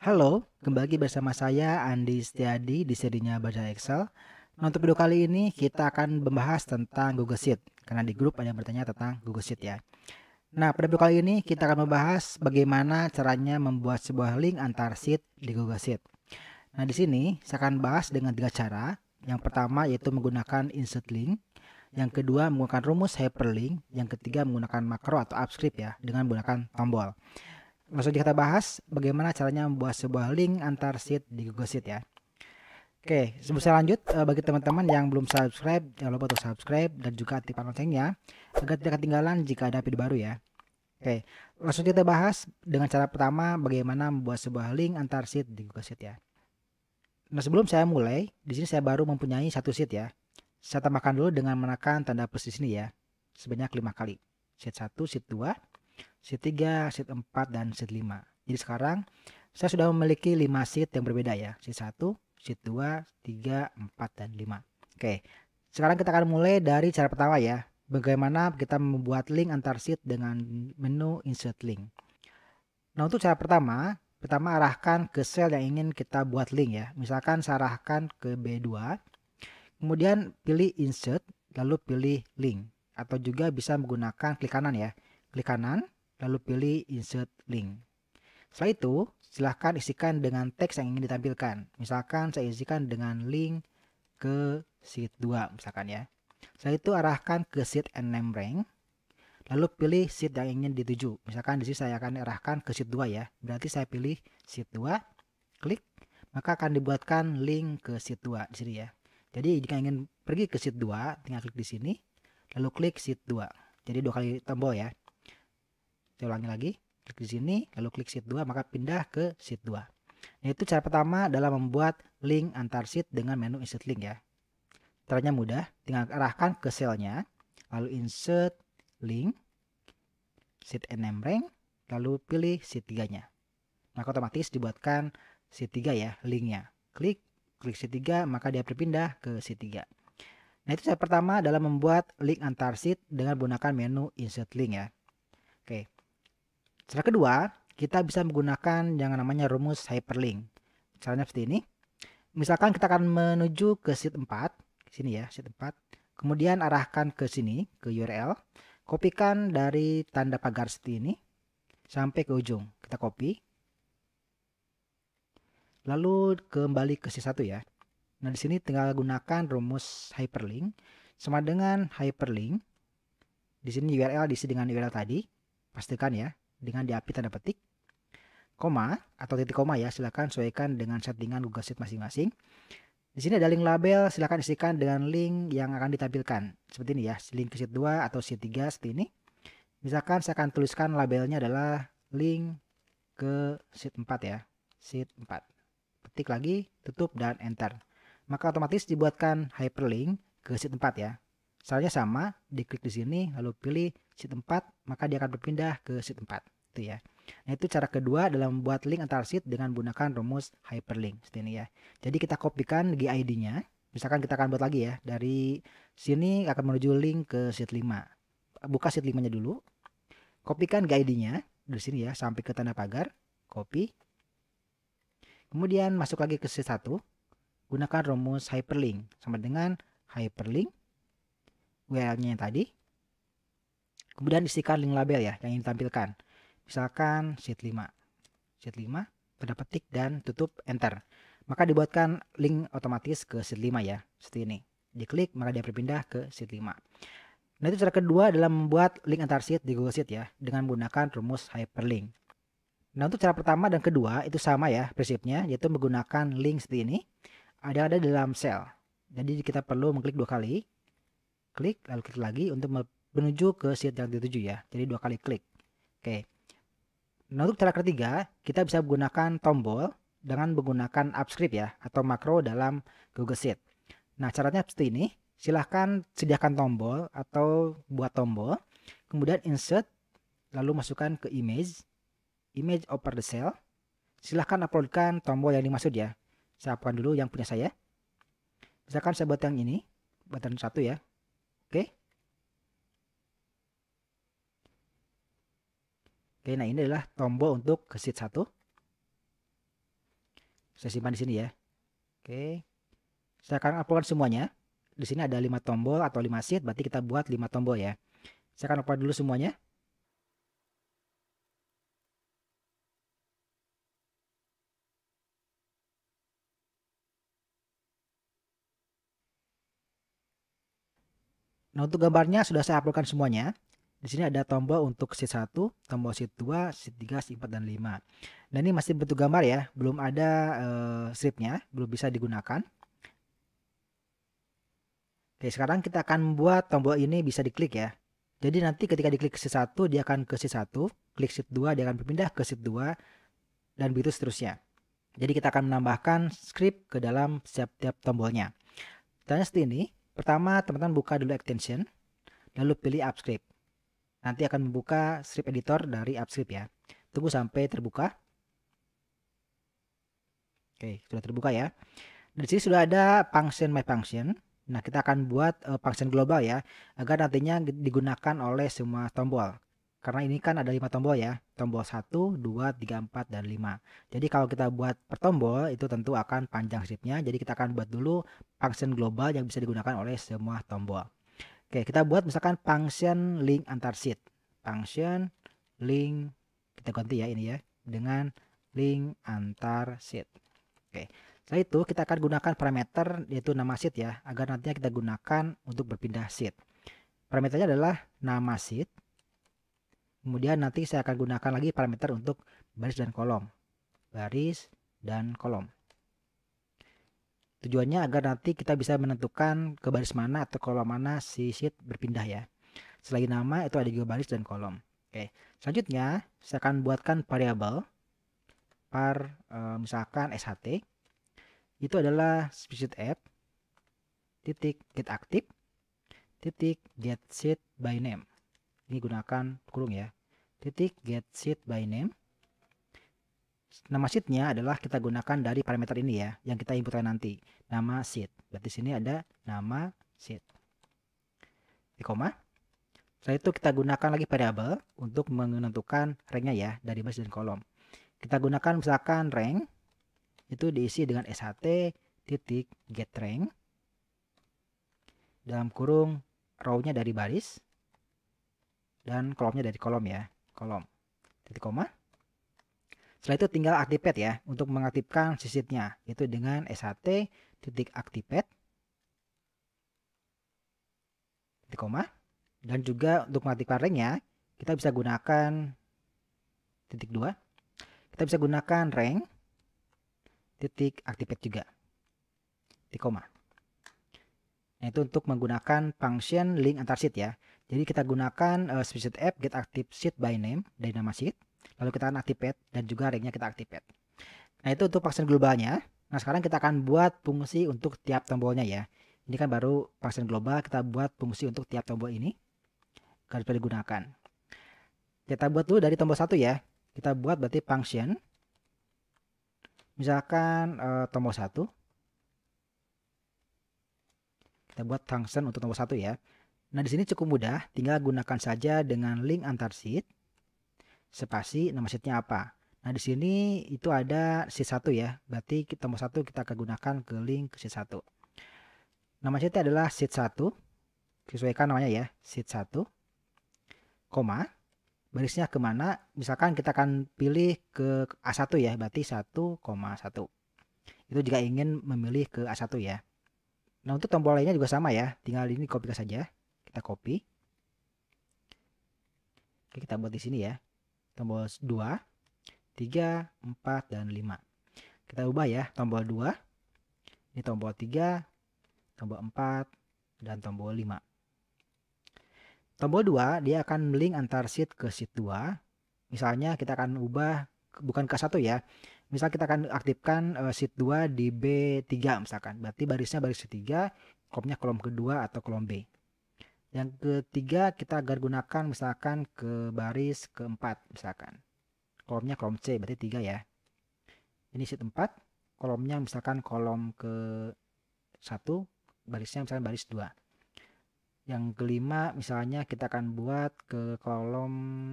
Halo, kembali bersama saya Andi Setiadi di serinya Baca Excel. Nah, untuk video kali ini kita akan membahas tentang Google Sheet karena di grup ada yang bertanya tentang Google Sheet ya. Nah, pada video kali ini kita akan membahas bagaimana caranya membuat sebuah link antar sheet di Google Sheet. Nah, di sini saya akan bahas dengan tiga cara. Yang pertama yaitu menggunakan insert link, yang kedua menggunakan rumus hyperlink, yang ketiga menggunakan makro atau upscript ya dengan menggunakan tombol langsung kita bahas bagaimana caranya membuat sebuah link antar sheet di Google Sheet ya. Oke, sebelum saya lanjut, eh, bagi teman-teman yang belum subscribe, jangan lupa untuk subscribe dan juga aktifkan loncengnya agar tidak ketinggalan jika ada video baru ya. Oke, langsung kita bahas dengan cara pertama bagaimana membuat sebuah link antar sheet di Google Sheet ya. Nah, sebelum saya mulai, di sini saya baru mempunyai satu sheet ya. Saya tambahkan dulu dengan menekan tanda plus di sini ya, sebanyak lima kali. Sheet 1, sheet 2, seat 3, seat 4, dan seat 5. Jadi sekarang saya sudah memiliki 5 seat yang berbeda ya. Seat 1, seat 2, 3, 4, dan 5. Oke, sekarang kita akan mulai dari cara pertama ya. Bagaimana kita membuat link antar seat dengan menu insert link. Nah untuk cara pertama, pertama arahkan ke sel yang ingin kita buat link ya. Misalkan saya arahkan ke B2, kemudian pilih insert, lalu pilih link. Atau juga bisa menggunakan klik kanan ya klik kanan, lalu pilih Insert Link. Setelah itu, silahkan isikan dengan teks yang ingin ditampilkan. Misalkan saya isikan dengan link ke sheet 2 misalkan ya. Setelah itu arahkan ke sheet and name rank. Lalu pilih sheet yang ingin dituju. Misalkan di sini saya akan arahkan ke sheet 2 ya. Berarti saya pilih sheet 2, klik, maka akan dibuatkan link ke sheet 2 di sini ya. Jadi jika ingin pergi ke sheet 2, tinggal klik di sini, lalu klik sheet 2. Jadi dua kali tombol ya. Kita ulangi lagi. Klik di sini, lalu klik sheet 2, maka pindah ke sheet 2. Nah, itu cara pertama dalam membuat link antar sheet dengan menu insert link ya. Caranya mudah, tinggal arahkan ke selnya, lalu insert link, sheet name rank, lalu pilih sheet 3-nya. Maka otomatis dibuatkan sheet 3 ya linknya. Klik, klik sheet 3 maka dia berpindah ke sheet 3. Nah itu cara pertama dalam membuat link antar sheet dengan menggunakan menu insert link ya. Oke, Cara kedua, kita bisa menggunakan yang namanya rumus hyperlink. Caranya seperti ini. Misalkan kita akan menuju ke sheet 4, ke sini ya, sheet 4. Kemudian arahkan ke sini, ke URL. Kopikan dari tanda pagar seperti ini sampai ke ujung. Kita copy. Lalu kembali ke sheet 1 ya. Nah, di sini tinggal gunakan rumus hyperlink sama dengan hyperlink. Di sini URL diisi dengan URL tadi. Pastikan ya, dengan diapit tanda petik, koma atau titik koma ya silakan sesuaikan dengan settingan Google Sheet masing-masing. Di sini ada link label, silakan isikan dengan link yang akan ditampilkan. Seperti ini ya, link ke sheet 2 atau sheet 3 seperti ini. Misalkan saya akan tuliskan labelnya adalah link ke sheet 4 ya, sheet 4. Petik lagi, tutup dan enter. Maka otomatis dibuatkan hyperlink ke sheet 4 ya. Caranya sama, diklik di sini lalu pilih seat 4, maka dia akan berpindah ke seat 4. Itu ya. Nah, itu cara kedua dalam membuat link antar sheet dengan menggunakan rumus hyperlink seperti ini ya. Jadi kita kopikan id nya Misalkan kita akan buat lagi ya. Dari sini akan menuju link ke sheet 5. Buka sheet 5-nya dulu. Kopikan id nya dari sini ya sampai ke tanda pagar. Copy. Kemudian masuk lagi ke seat 1. Gunakan rumus hyperlink sama dengan hyperlink URL-nya yang tadi Kemudian isikan link label ya yang ingin ditampilkan. Misalkan sheet 5. Sheet 5, pada petik dan tutup enter. Maka dibuatkan link otomatis ke sheet 5 ya, seperti ini. Diklik maka dia berpindah ke sheet 5. Nah itu cara kedua dalam membuat link antar sheet di Google Sheet ya dengan menggunakan rumus hyperlink. Nah untuk cara pertama dan kedua itu sama ya prinsipnya yaitu menggunakan link seperti ini ada ada dalam sel. Jadi kita perlu mengklik dua kali, klik lalu klik lagi untuk menuju ke sheet yang dituju ya. Jadi dua kali klik. Oke. Nah, untuk cara ketiga, kita bisa menggunakan tombol dengan menggunakan upscript ya atau makro dalam Google Sheet. Nah, caranya seperti ini. Silahkan sediakan tombol atau buat tombol, kemudian insert, lalu masukkan ke image, image over the cell. Silahkan uploadkan tombol yang dimaksud ya. Saya upload dulu yang punya saya. Misalkan saya buat yang ini, button satu ya. Oke. Oke, nah ini adalah tombol untuk ke sheet 1. Saya simpan di sini ya. Oke. Saya akan upload semuanya. Di sini ada 5 tombol atau 5 seat, berarti kita buat 5 tombol ya. Saya akan upload dulu semuanya. Nah untuk gambarnya sudah saya uploadkan semuanya. Di sini ada tombol untuk c 1, tombol c 2, c 3, c 4, dan 5. Nah ini masih bentuk gambar ya, belum ada uh, eh, stripnya, belum bisa digunakan. Oke, sekarang kita akan membuat tombol ini bisa diklik ya. Jadi nanti ketika diklik c 1, dia akan ke c 1, klik c 2, dia akan berpindah ke c 2, dan begitu seterusnya. Jadi kita akan menambahkan script ke dalam setiap-tiap tombolnya. Tanya seperti ini. Pertama, teman-teman buka dulu extension, lalu pilih upscript nanti akan membuka script editor dari AppScript ya. Tunggu sampai terbuka. Oke, sudah terbuka ya. Di sini sudah ada function my function. Nah, kita akan buat eh, function global ya, agar nantinya digunakan oleh semua tombol. Karena ini kan ada lima tombol ya, tombol 1, 2, 3, 4, dan 5. Jadi kalau kita buat per tombol, itu tentu akan panjang scriptnya Jadi kita akan buat dulu function global yang bisa digunakan oleh semua tombol. Oke, kita buat misalkan function link antar sheet. Function link kita ganti ya ini ya dengan link antar sheet. Oke. Setelah itu kita akan gunakan parameter yaitu nama sheet ya agar nantinya kita gunakan untuk berpindah sheet. Parameternya adalah nama sheet. Kemudian nanti saya akan gunakan lagi parameter untuk baris dan kolom. Baris dan kolom. Tujuannya agar nanti kita bisa menentukan ke baris mana atau kolom mana si sheet berpindah ya. Selain nama itu ada juga baris dan kolom. Oke, selanjutnya saya akan buatkan variabel par e, misalkan SHT itu adalah species app titik get active titik get sheet by name. Ini gunakan kurung ya. titik get sheet by name nama sheetnya adalah kita gunakan dari parameter ini ya yang kita inputkan nanti nama sheet berarti sini ada nama sheet di koma setelah itu kita gunakan lagi variabel untuk menentukan ranknya ya dari baris dan kolom kita gunakan misalkan rank itu diisi dengan sht titik get rank dalam kurung rownya dari baris dan kolomnya dari kolom ya kolom titik koma setelah itu tinggal activate ya untuk mengaktifkan sisitnya itu dengan SHT titik activate titik koma dan juga untuk mengaktifkan ringnya kita bisa gunakan titik dua kita bisa gunakan ring titik activate juga titik koma nah, itu untuk menggunakan function link antar sheet ya jadi kita gunakan uh, eh, specific app get active sheet by name dari nama sheet Lalu kita akan activate dan juga ringnya kita activate. Nah itu untuk function globalnya. Nah sekarang kita akan buat fungsi untuk tiap tombolnya ya. Ini kan baru function global kita buat fungsi untuk tiap tombol ini. Akan digunakan. Kita buat dulu dari tombol satu ya. Kita buat berarti function. Misalkan e, tombol satu. Kita buat function untuk tombol satu ya. Nah di sini cukup mudah, tinggal gunakan saja dengan link antar sheet spasi nama sheetnya apa. Nah di sini itu ada sheet satu ya, berarti tombol satu kita akan gunakan ke link ke sheet 1. Nama sheetnya adalah sheet satu sesuaikan namanya ya, sheet satu koma, barisnya kemana, misalkan kita akan pilih ke A1 ya, berarti 1,1. Itu jika ingin memilih ke A1 ya. Nah untuk tombol lainnya juga sama ya, tinggal ini copy saja, kita copy. Oke, kita buat di sini ya tombol 2, 3, 4, dan 5. Kita ubah ya, tombol 2, ini tombol 3, tombol 4, dan tombol 5. Tombol 2, dia akan link antar sheet ke sheet 2. Misalnya kita akan ubah, bukan ke 1 ya, misal kita akan aktifkan eh, sheet 2 di B3 misalkan. Berarti barisnya baris 3, kolomnya kolom kedua atau kolom B. Yang ketiga kita agar gunakan misalkan ke baris keempat misalkan. Kolomnya kolom C berarti tiga ya. Ini sheet 4, kolomnya misalkan kolom ke satu, barisnya misalkan baris 2. Yang kelima misalnya kita akan buat ke kolom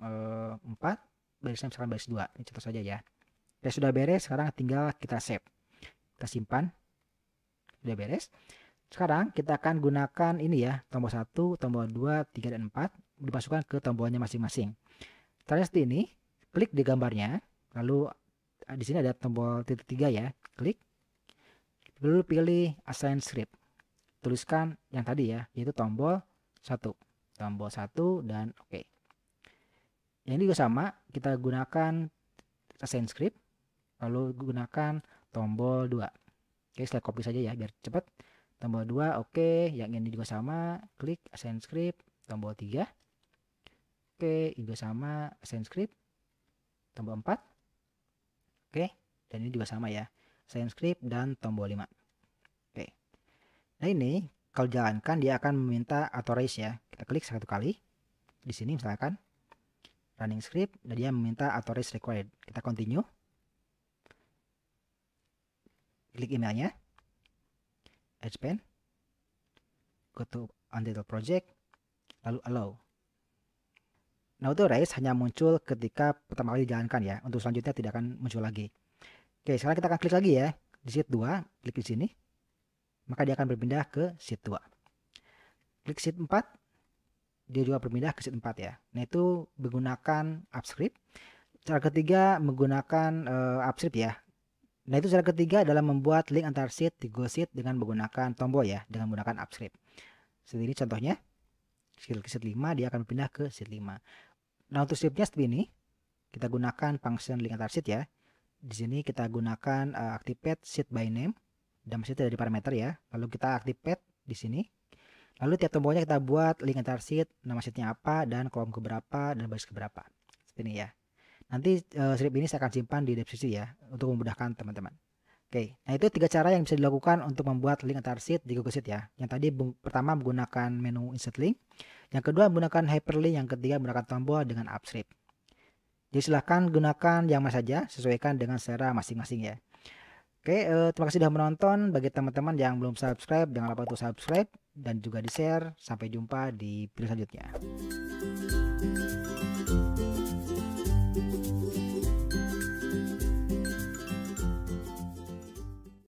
eh, empat, 4, barisnya misalkan baris 2. Ini contoh saja ya. Ya sudah beres, sekarang tinggal kita save. Kita simpan. Sudah beres. Sekarang kita akan gunakan ini ya, tombol 1, tombol 2, 3, dan 4 dimasukkan ke tombolnya masing-masing. Caranya seperti ini, klik di gambarnya, lalu eh, di sini ada tombol titik 3 ya, klik. Lalu pilih assign script. Tuliskan yang tadi ya, yaitu tombol 1. Tombol 1 dan oke. Okay. Yang ini juga sama, kita gunakan assign script, lalu gunakan tombol 2. Oke, okay, saya copy saja ya biar cepat. Tombol 2 oke, okay. yang ini juga sama, klik assign script, tombol 3. Oke, okay. juga sama assign script. Tombol 4. Oke, okay. dan ini juga sama ya. Assign script dan tombol 5. Oke. Nah, ini kalau jalankan dia akan meminta authorize ya. Kita klik satu kali. Di sini misalkan running script dan dia meminta authorize required. Kita continue. Klik emailnya. Expand, go to Untitled Project, lalu Allow. Nah itu raise hanya muncul ketika pertama kali dijalankan ya, untuk selanjutnya tidak akan muncul lagi. Oke, sekarang kita akan klik lagi ya, di sheet 2, klik di sini, maka dia akan berpindah ke sheet 2. Klik sheet 4, dia juga berpindah ke sheet 4 ya. Nah itu menggunakan upscript. Cara ketiga menggunakan uh, upscript ya, Nah itu cara ketiga adalah membuat link antar sheet di Sheet dengan menggunakan tombol ya, dengan menggunakan AppScript. Seperti ini contohnya, skill ke sheet 5 dia akan pindah ke sheet 5. Nah untuk scriptnya seperti ini, kita gunakan function link antar sheet ya. Di sini kita gunakan uh, activate sheet by name, dan sheet dari parameter ya. Lalu kita activate di sini. Lalu tiap tombolnya kita buat link antar sheet, nama sheetnya apa, dan kolom keberapa, dan baris keberapa. Seperti ini ya. Nanti uh, eh, strip ini saya akan simpan di deskripsi ya untuk memudahkan teman-teman. Oke, nah itu tiga cara yang bisa dilakukan untuk membuat link antar sheet di Google Sheet ya. Yang tadi pertama menggunakan menu insert link, yang kedua menggunakan hyperlink, yang ketiga menggunakan tombol dengan upscript. Jadi silahkan gunakan yang mana saja, sesuaikan dengan selera masing-masing ya. Oke, uh, terima kasih sudah menonton. Bagi teman-teman yang belum subscribe, jangan lupa untuk subscribe dan juga di-share. Sampai jumpa di video selanjutnya.